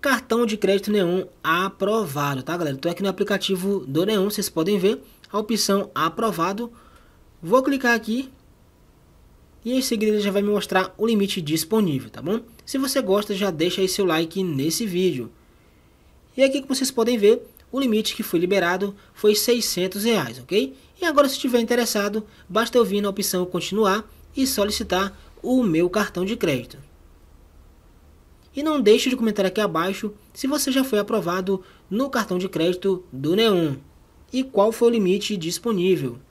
cartão de crédito Neon aprovado, tá galera? Estou aqui no aplicativo do Neon, vocês podem ver a opção aprovado. Vou clicar aqui e em seguida ele já vai me mostrar o limite disponível, tá bom? Se você gosta, já deixa aí seu like nesse vídeo. E aqui como vocês podem ver, o limite que foi liberado foi 600 reais, ok? E agora se estiver interessado, basta eu vir na opção continuar e solicitar o meu cartão de crédito. E não deixe de comentar aqui abaixo se você já foi aprovado no cartão de crédito do Neon e qual foi o limite disponível.